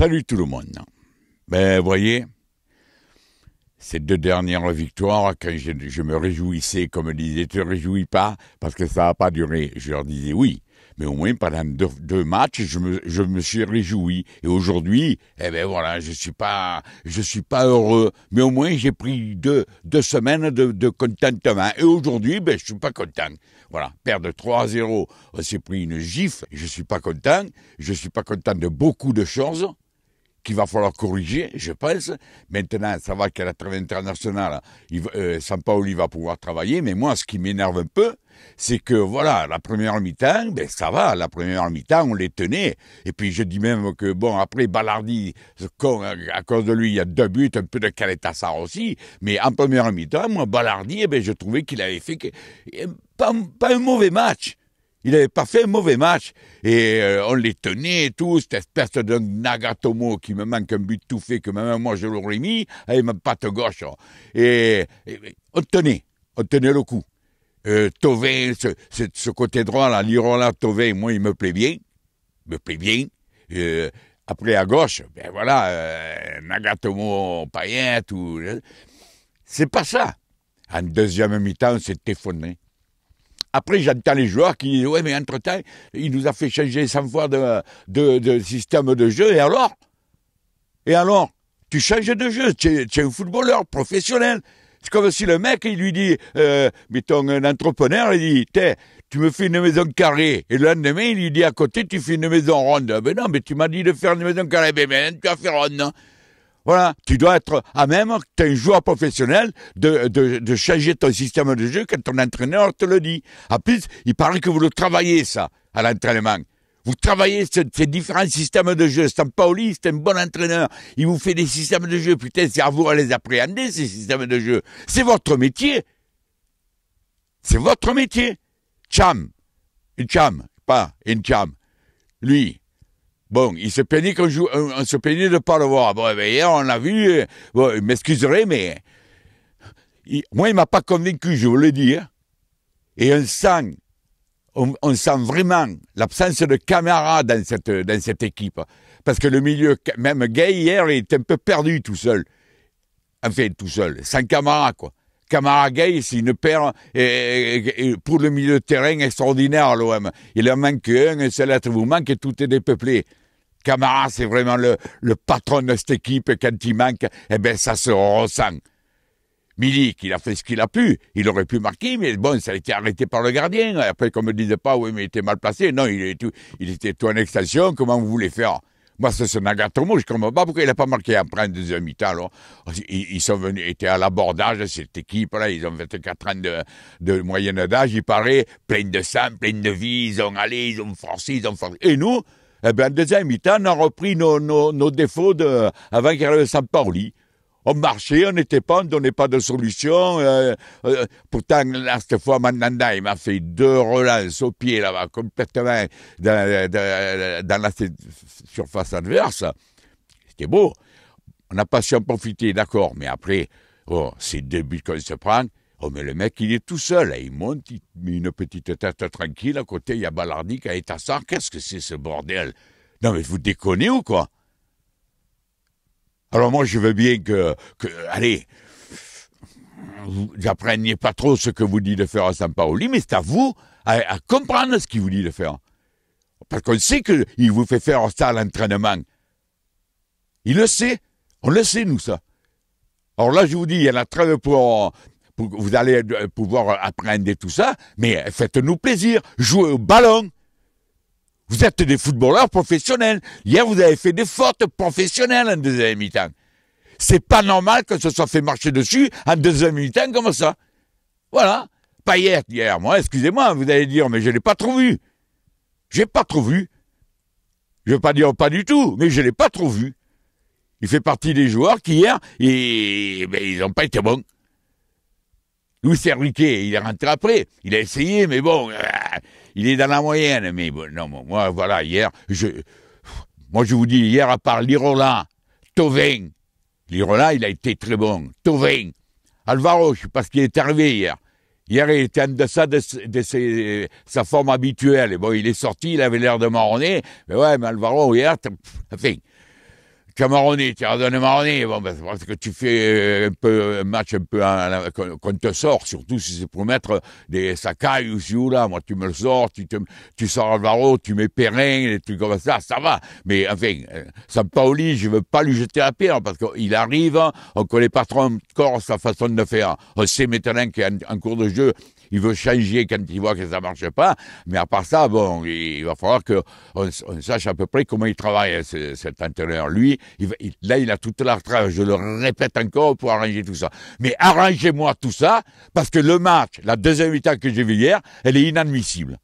Salut tout le monde. Ben, voyez, ces deux dernières victoires, quand je, me réjouissais, comme disait, te réjouis pas, parce que ça n'a pas duré. Je leur disais oui. Mais au moins, pendant deux, matchs, je me, suis réjoui. Et aujourd'hui, eh ben voilà, je suis pas, je suis pas heureux. Mais au moins, j'ai pris deux, deux semaines de, contentement. Et aujourd'hui, ben, je suis pas content. Voilà. Perdre 3-0, on s'est pris une gifle. Je suis pas content. Je suis pas content de beaucoup de choses qu'il va falloir corriger, je pense. Maintenant, ça va qu'à la trêve internationale, euh, san va pouvoir travailler, mais moi, ce qui m'énerve un peu, c'est que voilà, la première mi-temps, ben ça va, la première mi-temps, on les tenait. Et puis je dis même que bon, après Ballardi, à cause de lui, il y a deux buts, un peu de Caletassar aussi. Mais en première mi-temps, moi, Ballardi, eh ben, je trouvais qu'il avait fait eh, pas, un mauvais match. Il n'avait pas fait un mauvais match. Et euh, on les tenait et tout. Cette espèce de Nagatomo qui me manque un but tout fait que même moi je l'aurais mis avec ma patte gauche. Et, on tenait. On tenait le coup. Euh, ce, côté droit là, l'Irola Tovin, moi il me plaît bien. me plaît bien. Euh, après à gauche, ben voilà, euh, Nagatomo, Payet, tout. C'est pas ça. En deuxième mi-temps, on après, j'entends les joueurs qui disent Ouais, mais entre-temps, il nous a fait changer 100 fois de, système de jeu, et alors Et alors Tu changes de jeu, tu es, un footballeur professionnel. C'est comme si le mec, il lui dit mais euh, Mettons, un entrepreneur, il dit T'es, tu me fais une maison carrée. Et le lendemain, il lui dit à côté, tu fais une maison ronde. Ben non, mais tu m'as dit de faire une maison carrée. Ben, ben tu as fait ronde. Hein. Voilà, tu dois être à même, tu es un joueur professionnel, de, changer ton système de jeu quand ton entraîneur te le dit. En plus, il paraît que vous le travaillez, ça, à l'entraînement. Vous travaillez ces différents systèmes de jeu. Pauli, c'est un bon entraîneur. Il vous fait des systèmes de jeu. Putain, c'est à vous à les appréhender, ces systèmes de jeu. C'est votre métier. C'est votre métier. Cham. Une cham. Pas une cham. Lui, Bon, il se plaignait qu'on joue, euh, on se plaignait de ne pas le voir. Bon, eh ben, hier, on l'a vu. Euh, bon, il m'excuserait, mais euh, moi, il m'a pas convaincu, je vous le dis. Hein. Et on sent, on, sent vraiment l'absence de camarades dans cette, dans cette équipe. Parce que le milieu, même Gay, hier, il était un peu perdu tout seul. Enfin, tout seul, sans camarades, quoi. Camara Gay, c'est une paire pour le milieu de terrain extraordinaire l'OM. Il en manque un, et seul là vous manque tout est dépeuplé. Camara, c'est vraiment le, patron de cette équipe. Quand il manque, eh ben, ça se ressent. Milik, il a fait ce qu'il a pu. Il aurait pu marquer, mais bon, ça a été arrêté par le gardien. Après, qu'on me disait pas, oui, mais il était mal placé. Non, il, était tout, en extension. Comment vous voulez faire moi, c'est ce Nagatomo, je ne comprends pas bah, pourquoi il n'a pas marqué après un deuxième mi-temps. Ils, sont venus, étaient à l'abordage de cette équipe-là, ils ont 24 ans de, moyenne d'âge, il paraît, Plein de sang, plein de vie, ils ont allé, ils ont forcé, ils ont forcé. Et nous, eh bien, deuxième mi-temps, on a repris nos, nos, défauts de, avant qu'il arrive On marchait, on n'était pas, on ne donnait pas de solution. Euh, euh, pourtant, là, cette fois, Mandanda, il m'a fait deux relances au pied, là-bas, complètement dans, la surface adverse. C'était beau. On n'a pas su en profiter, d'accord, mais après, oh, ces deux buts qu'on se prend, Oh, mais le mec, il est tout seul. Et hein. il monte, il met une petite tête tranquille. À côté, il y a est à ça. Qu'est-ce que c'est ce bordel Non, mais vous déconnez ou quoi Alors, moi, je veux bien que. allez. Vous pas trop ce que vous dit de faire à Paoli, mais c'est à vous à, comprendre ce qu'il vous dit de faire. Parce qu'on sait qu'il vous fait faire ça à l'entraînement. Il le sait. On le sait, nous, ça. Alors là, je vous dis, il y a très pour vous allez euh, pouvoir apprendre tout ça, mais euh, faites-nous plaisir, jouez au ballon. Vous êtes des footballeurs professionnels. Hier, vous avez fait des fautes professionnelles en deuxième mi-temps. C'est pas normal que ce soit fait marcher dessus en deuxième mi-temps comme ça. Voilà. Pas hier, hier. Moi, excusez-moi, vous allez dire, mais je l'ai pas trop vu. J'ai pas trop vu. Je veux pas dire pas du tout, mais je l'ai pas trop vu. Il fait partie des joueurs qui hier, et, ils eh n'ont ben, pas été bons. Louis Riquet, il est rentré après. Il a essayé, mais bon, euh, il est dans la moyenne. Mais bon, non, moi, voilà, hier, je, moi, je vous dis, hier, à part Lirola, Tovin, Lirola, il a été très bon. Tovin, Alvaro, je sais pas ce est arrivé hier. Hier, il était en deçà de, sa forme habituelle. Et bon, il est sorti, il avait l'air de marronner. Mais ouais, mais Alvaro, hier, enfin, Camaroni, tu as donné Maroni. Bon, ben, parce que tu fais euh, un, peu, match un peu qu'on te sort, surtout si c'est pour mettre des Sakai ou si ou là. Moi, tu me le sors, tu, te, tu sors Alvaro, tu mets Perrin, des trucs comme ça, ça va. Mais enfin, euh, Saint-Paoli, je veux pas lui jeter la pierre parce qu'il arrive, on connaît pas trop encore sa façon de faire. On sait maintenant en cours de jeu, il veut changer quand il voit que ça marche pas. Mais à part ça, bon, il va falloir qu'on on sache à peu près comment il travaille, hein, cet intérieur. Lui, là, il a toute la retraite, je le répète encore, pour arranger tout ça. Mais arrangez-moi tout ça, parce que le match, la deuxième étape que j'ai vu hier, elle est inadmissible.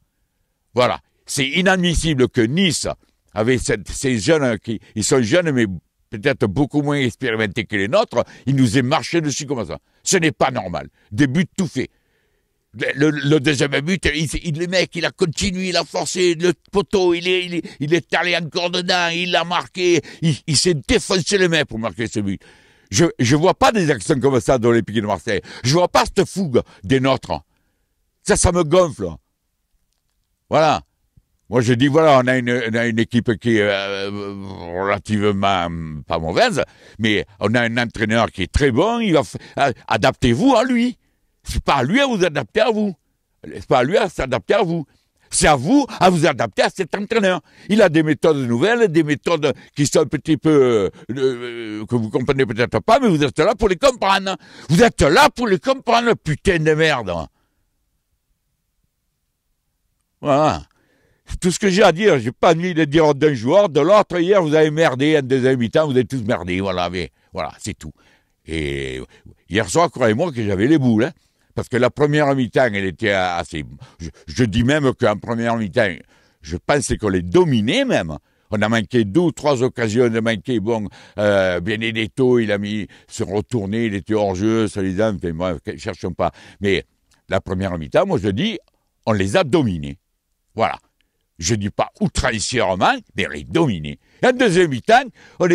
Voilà. C'est inadmissible que Nice, avec ces jeunes hein, qui, ils sont jeunes, mais peut-être beaucoup moins expérimentés que les nôtres, il nous est marché dessus comme ça. Ce n'est pas normal. Des buts tout faits. Le, deuxième but, il, le mec, il a continué, il a forcé le poteau, il est, il est, allé encore dedans, il l'a marqué, il, s'est défoncé le mec pour marquer ce but. Je ne vois pas des actions comme ça dans l'Olympique de Marseille. Je vois pas cette fougue des nôtres. Ça, ça me gonfle. Voilà. Moi, je dis, voilà, on a une, une équipe qui est euh, relativement pas mauvaise, mais on a un entraîneur qui est très bon, il va adaptez-vous à lui. C'est pas à lui à vous adapter à vous. C'est pas à lui à s'adapter à vous. C'est à vous à vous adapter à cet entraîneur. Il a des méthodes nouvelles, des méthodes qui sont un petit peu euh, euh, que vous comprenez peut-être pas, mais vous êtes là pour les comprendre. Vous êtes là pour les comprendre, putain de merde. Voilà. C'est tout ce que j'ai à dire. J'ai pas envie de dire d'un joueur, de l'autre. Hier, vous avez merdé, un des vous avez tous merdé. Voilà, mais voilà, c'est tout. Et hier soir, croyez-moi que j'avais les boules. Hein. Parce que la première mi-temps, elle était assez. Je, dis même qu'en première mi-temps, je pensais qu'on les dominait même. On a manqué deux ou trois occasions de manquer. Bon, euh, Benedetto, il a mis se retourner, il était hors-jeu, ça les a, mais moi, cherchons pas. Mais la première mi-temps, moi je dis, on les a dominés. Voilà. Je dis pas outrancièrement, mais on les dominés. Et en deuxième mi-temps, on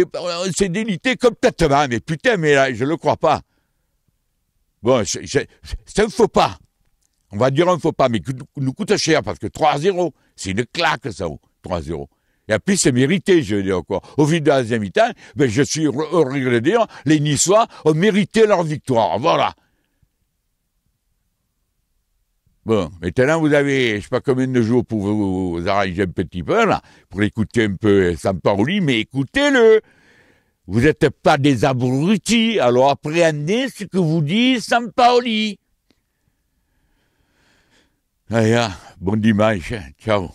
s'est on, délité complètement. Mais putain, mais là, je le crois pas. Bon, c'est un faux pas. On va dire un faux pas, mais qui nous coûte cher, parce que 3-0, c'est une claque, ça, 3-0. Et puis, c'est mérité, je veux dire, encore. Au vu de la mi ben, je suis heureux de dire, les Niçois ont mérité leur victoire. Voilà. Bon, maintenant, vous avez, je sais pas combien de jours pour vous arranger un petit peu, pour écouter un peu parler, mais écoutez-le! Vous n'êtes pas des abrutis, alors appréhendez ce que vous dit Sampaoli. Allez, hein. bon dimanche, hein. ciao.